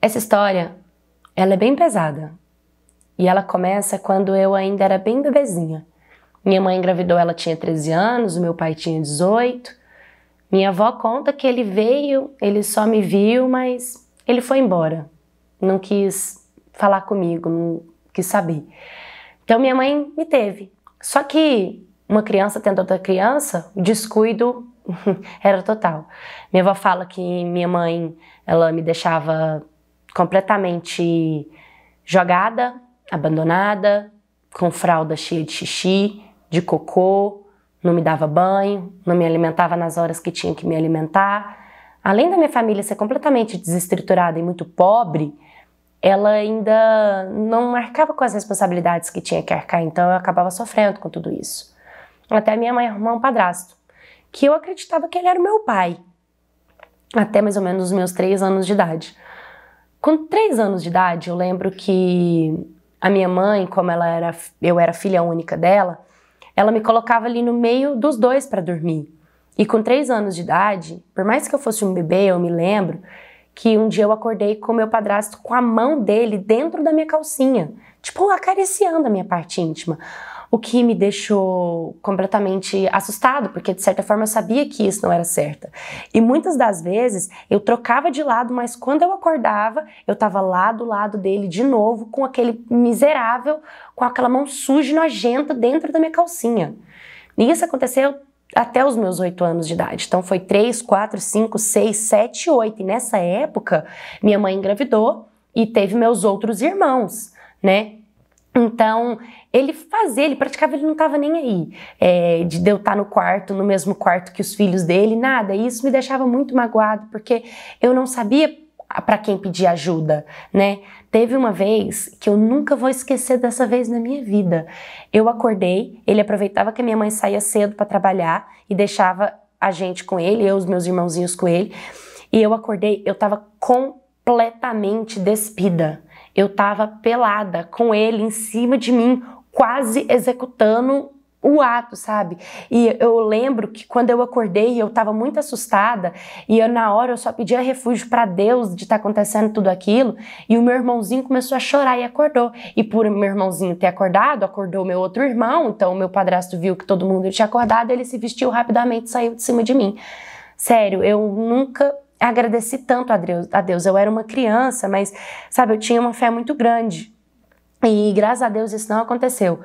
Essa história, ela é bem pesada. E ela começa quando eu ainda era bem bebezinha. Minha mãe engravidou, ela tinha 13 anos, o meu pai tinha 18. Minha avó conta que ele veio, ele só me viu, mas ele foi embora. Não quis falar comigo, não quis saber. Então minha mãe me teve. Só que uma criança tendo outra criança, o descuido era total. Minha avó fala que minha mãe, ela me deixava completamente jogada, abandonada, com fralda cheia de xixi, de cocô, não me dava banho, não me alimentava nas horas que tinha que me alimentar. Além da minha família ser completamente desestruturada e muito pobre, ela ainda não arcava com as responsabilidades que tinha que arcar, então eu acabava sofrendo com tudo isso. Até minha mãe arrumar um padrasto, que eu acreditava que ele era o meu pai, até mais ou menos os meus três anos de idade. Com três anos de idade, eu lembro que a minha mãe, como ela era, eu era filha única dela, ela me colocava ali no meio dos dois para dormir. E com três anos de idade, por mais que eu fosse um bebê, eu me lembro que um dia eu acordei com meu padrasto com a mão dele dentro da minha calcinha, tipo acariciando a minha parte íntima o que me deixou completamente assustado, porque de certa forma eu sabia que isso não era certo. E muitas das vezes eu trocava de lado, mas quando eu acordava, eu estava lá do lado dele de novo, com aquele miserável, com aquela mão suja e nojenta dentro da minha calcinha. E isso aconteceu até os meus oito anos de idade. Então foi três, quatro, cinco, seis, sete, oito. E nessa época, minha mãe engravidou e teve meus outros irmãos, né? Então, ele fazia, ele praticava, ele não estava nem aí. É, de eu estar tá no quarto, no mesmo quarto que os filhos dele, nada. E isso me deixava muito magoado, porque eu não sabia para quem pedir ajuda, né? Teve uma vez que eu nunca vou esquecer dessa vez na minha vida. Eu acordei, ele aproveitava que a minha mãe saía cedo para trabalhar e deixava a gente com ele, eu os meus irmãozinhos com ele. E eu acordei, eu estava completamente despida. Eu estava pelada com ele em cima de mim, quase executando o ato, sabe? E eu lembro que quando eu acordei, eu estava muito assustada e eu, na hora eu só pedia refúgio para Deus de estar tá acontecendo tudo aquilo. E o meu irmãozinho começou a chorar e acordou. E por meu irmãozinho ter acordado, acordou meu outro irmão. Então meu padrasto viu que todo mundo tinha acordado, ele se vestiu rapidamente, e saiu de cima de mim. Sério, eu nunca agradeci tanto a Deus, a Deus. Eu era uma criança, mas, sabe, eu tinha uma fé muito grande. E graças a Deus isso não aconteceu.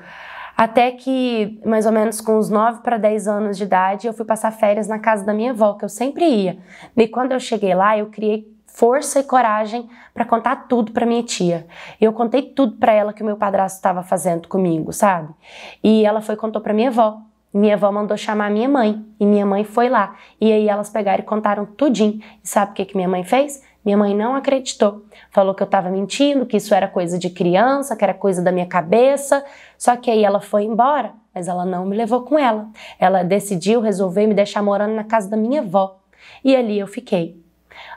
Até que, mais ou menos com uns 9 para 10 anos de idade, eu fui passar férias na casa da minha avó, que eu sempre ia. E quando eu cheguei lá, eu criei força e coragem para contar tudo para minha tia. Eu contei tudo para ela que o meu padrasto estava fazendo comigo, sabe? E ela foi contou para minha avó. Minha avó mandou chamar minha mãe e minha mãe foi lá. E aí elas pegaram e contaram tudinho. E sabe o que, que minha mãe fez? Minha mãe não acreditou. Falou que eu estava mentindo, que isso era coisa de criança, que era coisa da minha cabeça. Só que aí ela foi embora, mas ela não me levou com ela. Ela decidiu resolver me deixar morando na casa da minha avó. E ali eu fiquei.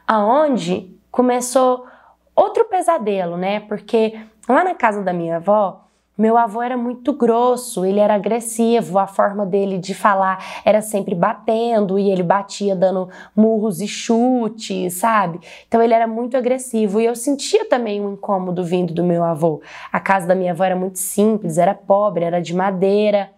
Aonde começou outro pesadelo, né? Porque lá na casa da minha avó, meu avô era muito grosso, ele era agressivo, a forma dele de falar era sempre batendo e ele batia dando murros e chutes, sabe? Então ele era muito agressivo e eu sentia também um incômodo vindo do meu avô. A casa da minha avó era muito simples, era pobre, era de madeira.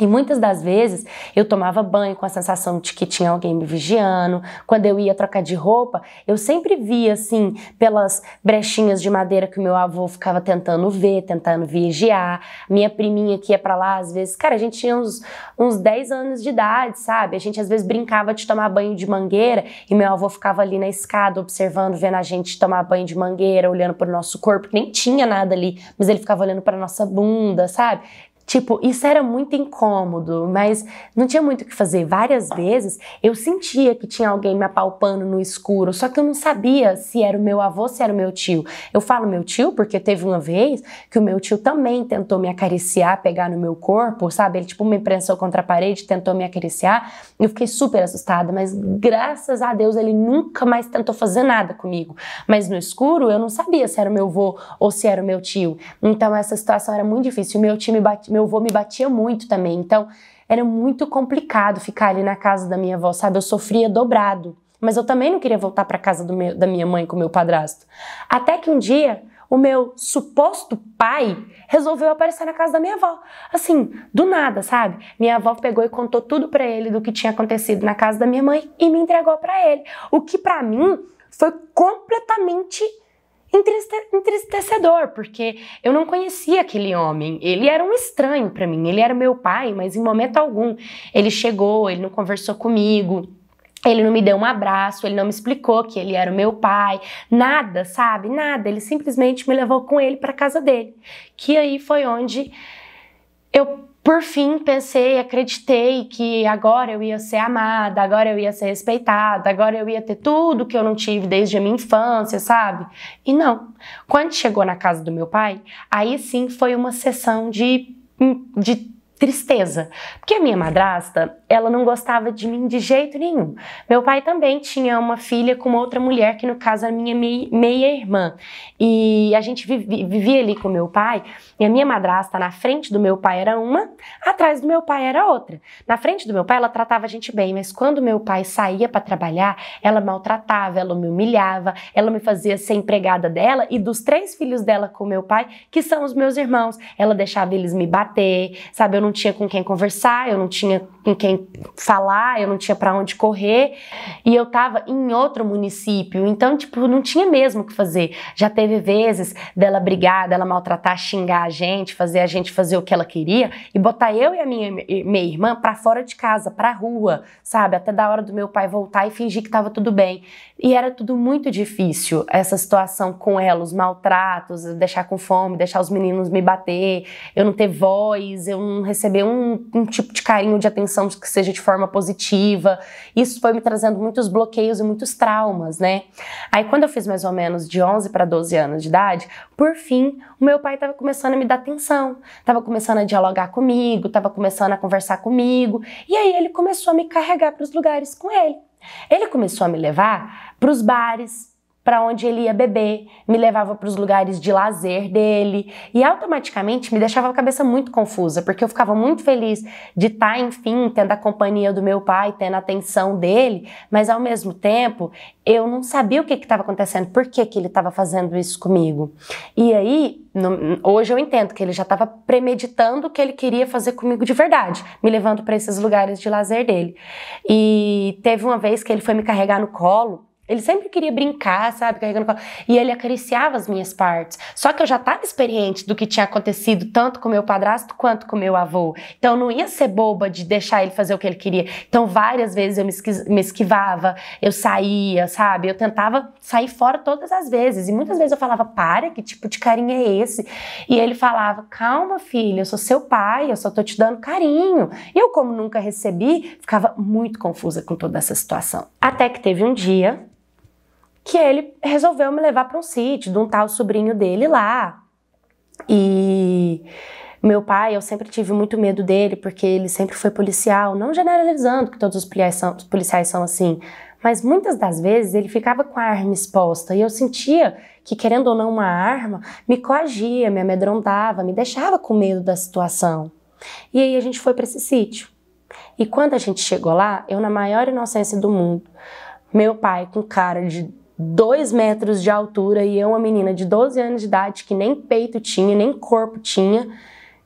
E muitas das vezes eu tomava banho com a sensação de que tinha alguém me vigiando. Quando eu ia trocar de roupa, eu sempre via assim, pelas brechinhas de madeira que o meu avô ficava tentando ver, tentando vigiar. Minha priminha que ia para lá, às vezes, cara, a gente tinha uns, uns 10 anos de idade, sabe? A gente às vezes brincava de tomar banho de mangueira e meu avô ficava ali na escada observando, vendo a gente tomar banho de mangueira, olhando para o nosso corpo, que nem tinha nada ali, mas ele ficava olhando para nossa bunda, sabe? Tipo, isso era muito incômodo, mas não tinha muito o que fazer. Várias vezes eu sentia que tinha alguém me apalpando no escuro, só que eu não sabia se era o meu avô, se era o meu tio. Eu falo meu tio porque teve uma vez que o meu tio também tentou me acariciar, pegar no meu corpo, sabe? Ele tipo me prensou contra a parede, tentou me acariciar. Eu fiquei super assustada, mas graças a Deus ele nunca mais tentou fazer nada comigo. Mas no escuro eu não sabia se era o meu avô ou se era o meu tio. Então essa situação era muito difícil. Meu tio me batia meu avô me batia muito também. Então, era muito complicado ficar ali na casa da minha avó, sabe? Eu sofria dobrado. Mas eu também não queria voltar para casa meu, da minha mãe com o meu padrasto. Até que um dia, o meu suposto pai resolveu aparecer na casa da minha avó. Assim, do nada, sabe? Minha avó pegou e contou tudo para ele do que tinha acontecido na casa da minha mãe e me entregou para ele. O que para mim foi completamente entristecedor, porque eu não conhecia aquele homem. Ele era um estranho para mim. Ele era meu pai, mas em momento algum ele chegou, ele não conversou comigo. Ele não me deu um abraço, ele não me explicou que ele era o meu pai, nada, sabe? Nada. Ele simplesmente me levou com ele para casa dele, que aí foi onde eu por fim, pensei, acreditei que agora eu ia ser amada, agora eu ia ser respeitada, agora eu ia ter tudo que eu não tive desde a minha infância, sabe? E não. Quando chegou na casa do meu pai, aí sim foi uma sessão de, de tristeza. Porque a minha madrasta, ela não gostava de mim de jeito nenhum. Meu pai também tinha uma filha com outra mulher, que no caso era minha meia-irmã. E a gente vivia, vivia ali com meu pai, e a minha madrasta na frente do meu pai era uma, atrás do meu pai era outra. Na frente do meu pai ela tratava a gente bem, mas quando meu pai saía para trabalhar, ela maltratava, ela me humilhava, ela me fazia ser empregada dela e dos três filhos dela com meu pai, que são os meus irmãos. Ela deixava eles me bater, sabe? Eu não tinha com quem conversar, eu não tinha com quem falar, eu não tinha para onde correr e eu tava em outro município, então tipo, não tinha mesmo o que fazer. Já teve vezes dela brigar, dela maltratar, xingar a gente, fazer a gente fazer o que ela queria e botar eu e a minha, minha irmã para fora de casa, para rua, sabe? Até da hora do meu pai voltar e fingir que tava tudo bem. E era tudo muito difícil essa situação com ela, os maltratos, deixar com fome, deixar os meninos me bater, eu não ter voz, eu não receber um, um tipo de carinho, de atenção que seja de forma positiva. Isso foi me trazendo muitos bloqueios e muitos traumas, né? Aí quando eu fiz mais ou menos de 11 para 12 anos de idade, por fim, o meu pai estava começando a me dar atenção, estava começando a dialogar comigo, estava começando a conversar comigo, e aí ele começou a me carregar para os lugares com ele. Ele começou a me levar para os bares, para onde ele ia beber, me levava para os lugares de lazer dele e automaticamente me deixava a cabeça muito confusa, porque eu ficava muito feliz de estar, tá, enfim, tendo a companhia do meu pai, tendo a atenção dele, mas ao mesmo tempo eu não sabia o que estava acontecendo, por que, que ele estava fazendo isso comigo. E aí, no, hoje eu entendo que ele já estava premeditando o que ele queria fazer comigo de verdade, me levando para esses lugares de lazer dele. E teve uma vez que ele foi me carregar no colo ele sempre queria brincar, sabe, carregando colo. E ele acariciava as minhas partes. Só que eu já estava experiente do que tinha acontecido tanto com meu padrasto quanto com meu avô. Então eu não ia ser boba de deixar ele fazer o que ele queria. Então várias vezes eu me esquivava, eu saía, sabe? Eu tentava sair fora todas as vezes. E muitas vezes eu falava: "Para, que tipo de carinho é esse?" E ele falava: "Calma, filha, eu sou seu pai, eu só tô te dando carinho". E eu, como nunca recebi, ficava muito confusa com toda essa situação. Até que teve um dia que ele resolveu me levar para um sítio de um tal sobrinho dele lá. E meu pai, eu sempre tive muito medo dele, porque ele sempre foi policial, não generalizando que todos os policiais são, os policiais são assim, mas muitas das vezes ele ficava com a arma exposta e eu sentia que, querendo ou não, uma arma me coagia, me amedrontava, me deixava com medo da situação. E aí a gente foi para esse sítio. E quando a gente chegou lá, eu, na maior inocência do mundo, meu pai, com cara de 2 metros de altura e eu, é uma menina de 12 anos de idade, que nem peito tinha, nem corpo tinha,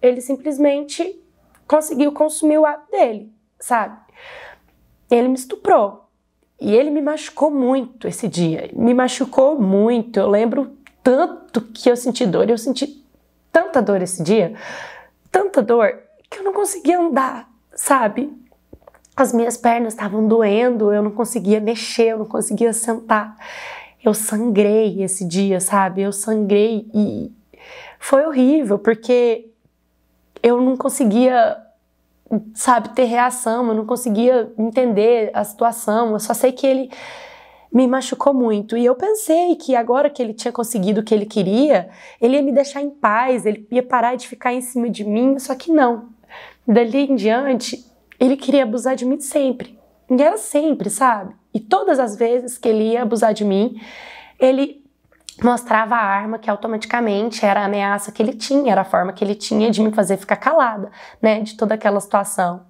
ele simplesmente conseguiu consumir o ato dele, sabe? Ele me estuprou. E ele me machucou muito esse dia. Me machucou muito. Eu lembro tanto que eu senti dor. Eu senti tanta dor esse dia, tanta dor, que eu não conseguia andar, sabe? As minhas pernas estavam doendo, eu não conseguia mexer, eu não conseguia sentar. Eu sangrei esse dia, sabe? Eu sangrei e foi horrível, porque eu não conseguia, sabe, ter reação, eu não conseguia entender a situação. Eu só sei que ele me machucou muito. E eu pensei que agora que ele tinha conseguido o que ele queria, ele ia me deixar em paz, ele ia parar de ficar em cima de mim, só que não. Dali em diante, ele queria abusar de mim sempre. E era sempre, sabe? E todas as vezes que ele ia abusar de mim, ele mostrava a arma que automaticamente era a ameaça que ele tinha, era a forma que ele tinha de me fazer ficar calada, né, de toda aquela situação.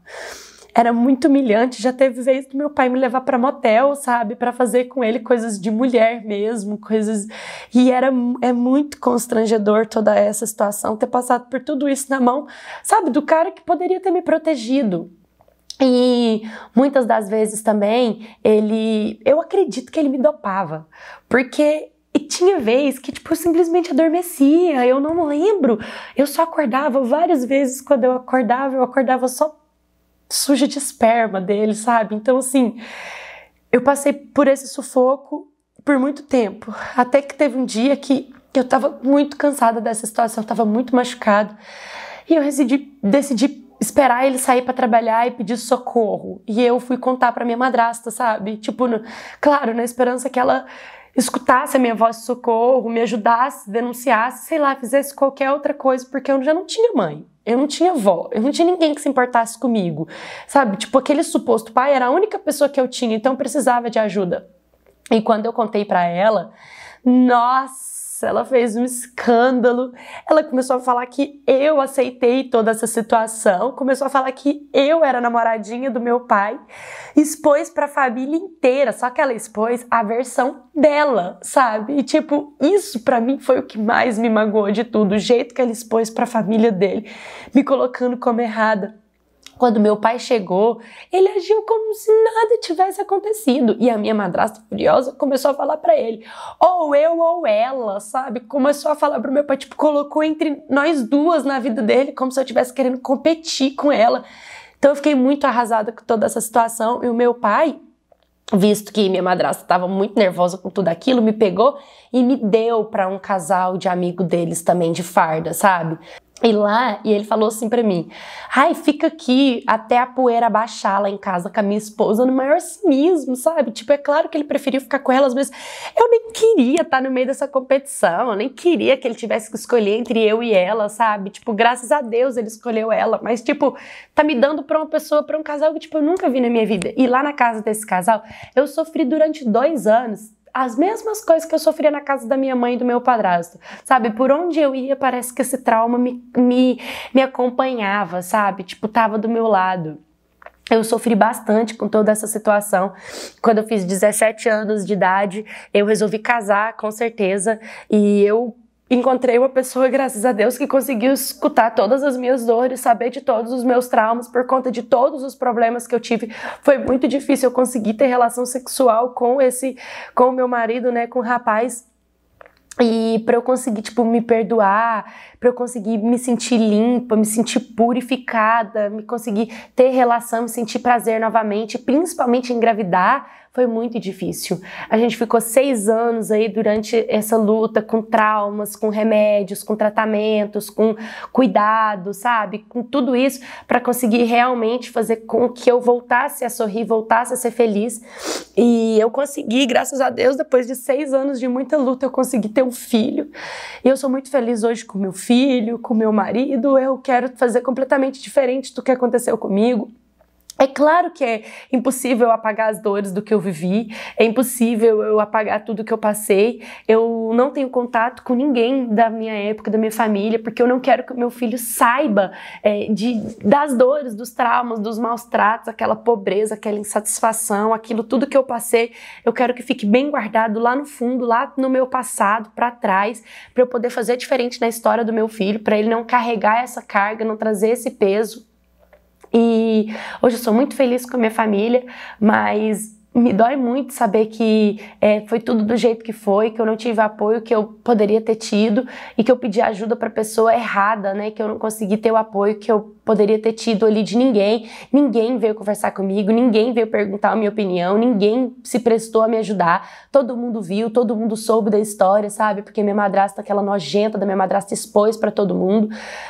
Era muito humilhante, já teve vez que meu pai me levar para motel, sabe, para fazer com ele coisas de mulher mesmo, coisas e era é muito constrangedor toda essa situação, ter passado por tudo isso na mão, sabe, do cara que poderia ter me protegido, e muitas das vezes também ele, eu acredito que ele me dopava, porque e tinha vez que, tipo, eu simplesmente adormecia, eu não lembro. Eu só acordava várias vezes quando eu acordava, eu acordava só suja de esperma dele, sabe? Então, assim, eu passei por esse sufoco por muito tempo. Até que teve um dia que eu tava muito cansada dessa situação, eu tava muito machucado E eu decidi, decidi esperar ele sair para trabalhar e pedir socorro. E eu fui contar para minha madrasta, sabe? Tipo, no, claro, na esperança que ela escutasse a minha voz de socorro, me ajudasse, denunciasse, sei lá, fizesse qualquer outra coisa, porque eu já não tinha mãe. Eu não tinha avó, eu não tinha ninguém que se importasse comigo, sabe? Tipo, aquele suposto pai era a única pessoa que eu tinha, então eu precisava de ajuda. E quando eu contei para ela, nossa, nossa, ela fez um escândalo. Ela começou a falar que eu aceitei toda essa situação, começou a falar que eu era namoradinha do meu pai, expôs para a família inteira, só que ela expôs a versão dela, sabe? E tipo, isso para mim foi o que mais me magoou de tudo, o jeito que ela expôs para a família dele, me colocando como errada. Quando meu pai chegou, ele agiu como se nada tivesse acontecido. E a minha madrasta furiosa começou a falar para ele, ou eu ou ela, sabe? Começou a falar pro meu pai, tipo, colocou entre nós duas na vida dele, como se eu estivesse querendo competir com ela. Então eu fiquei muito arrasada com toda essa situação. E o meu pai, visto que minha madrasta estava muito nervosa com tudo aquilo, me pegou e me deu para um casal de amigo deles também de farda, sabe? E lá, e ele falou assim para mim: "Ai, fica aqui até a poeira baixar lá em casa com a minha esposa no maior cinismo, sabe? Tipo, é claro que ele preferiu ficar com elas, mas eu nem queria estar tá no meio dessa competição, eu nem queria que ele tivesse que escolher entre eu e ela, sabe? Tipo, graças a Deus ele escolheu ela, mas tipo, tá me dando para uma pessoa, para um casal que tipo eu nunca vi na minha vida. E lá na casa desse casal, eu sofri durante dois anos as mesmas coisas que eu sofria na casa da minha mãe e do meu padrasto, sabe? Por onde eu ia, parece que esse trauma me, me, me acompanhava, sabe? Tipo, tava do meu lado. Eu sofri bastante com toda essa situação. Quando eu fiz 17 anos de idade, eu resolvi casar, com certeza, e eu encontrei uma pessoa, graças a Deus, que conseguiu escutar todas as minhas dores, saber de todos os meus traumas por conta de todos os problemas que eu tive. Foi muito difícil eu conseguir ter relação sexual com esse com o meu marido, né, com o rapaz. E para eu conseguir, tipo, me perdoar, para eu conseguir me sentir limpa, me sentir purificada, me conseguir ter relação, me sentir prazer novamente, principalmente engravidar, foi muito difícil. A gente ficou seis anos aí durante essa luta com traumas, com remédios, com tratamentos, com cuidado, sabe? Com tudo isso para conseguir realmente fazer com que eu voltasse a sorrir, voltasse a ser feliz. E eu consegui, graças a Deus, depois de seis anos de muita luta, eu consegui ter um filho. E eu sou muito feliz hoje com meu filho, com meu marido. Eu quero fazer completamente diferente do que aconteceu comigo. É claro que é impossível apagar as dores do que eu vivi, é impossível eu apagar tudo que eu passei. Eu não tenho contato com ninguém da minha época, da minha família, porque eu não quero que o meu filho saiba é, de, das dores, dos traumas, dos maus tratos, aquela pobreza, aquela insatisfação, aquilo tudo que eu passei. Eu quero que fique bem guardado lá no fundo, lá no meu passado, para trás, para eu poder fazer diferente na história do meu filho, para ele não carregar essa carga, não trazer esse peso e hoje eu sou muito feliz com a minha família, mas me dói muito saber que é, foi tudo do jeito que foi, que eu não tive apoio que eu poderia ter tido e que eu pedi ajuda para pessoa errada, né? Que eu não consegui ter o apoio que eu poderia ter tido ali de ninguém. Ninguém veio conversar comigo, ninguém veio perguntar a minha opinião, ninguém se prestou a me ajudar. Todo mundo viu, todo mundo soube da história, sabe? Porque minha madrasta, aquela nojenta da minha madrasta, expôs para todo mundo.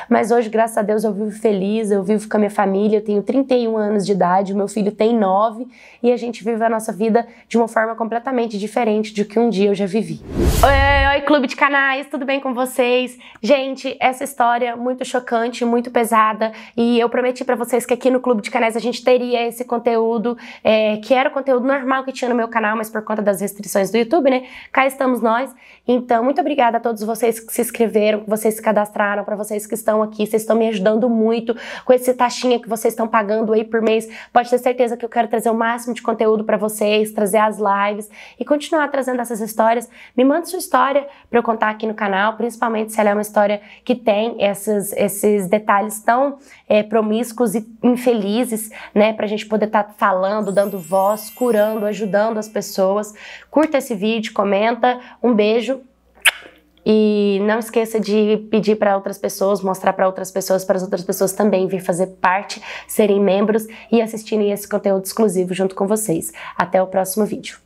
Mas hoje, graças a Deus, eu vivo feliz, eu vivo com a minha família, eu tenho 31 anos de idade, o meu filho tem 9 e a gente vive a nossa vida de uma forma completamente diferente do que um dia eu já vivi. Oi, oi, oi Clube de Canais, tudo bem com vocês? Gente, essa história é muito chocante, muito pesada, e eu prometi para vocês que aqui no Clube de Canais a gente teria esse conteúdo, é, que era o conteúdo normal que tinha no meu canal, mas por conta das restrições do YouTube, né? Cá estamos nós. Então, muito obrigada a todos vocês que se inscreveram, que vocês se cadastraram, para vocês que estão aqui. Vocês estão me ajudando muito com esse taxinha que vocês estão pagando aí por mês. Pode ter certeza que eu quero trazer o máximo de conteúdo para vocês, trazer as lives e continuar trazendo essas histórias. Me manda sua história para eu contar aqui no canal, principalmente se ela é uma história que tem esses, esses detalhes tão é, promíscuos e infelizes, né? Para a gente poder estar tá falando, dando voz, curando, ajudando as pessoas. Curta esse vídeo, comenta. Um beijo e não esqueça de pedir para outras pessoas, mostrar para outras pessoas, para as outras pessoas também vir fazer parte, serem membros e assistirem esse conteúdo exclusivo junto com vocês. Até o próximo vídeo.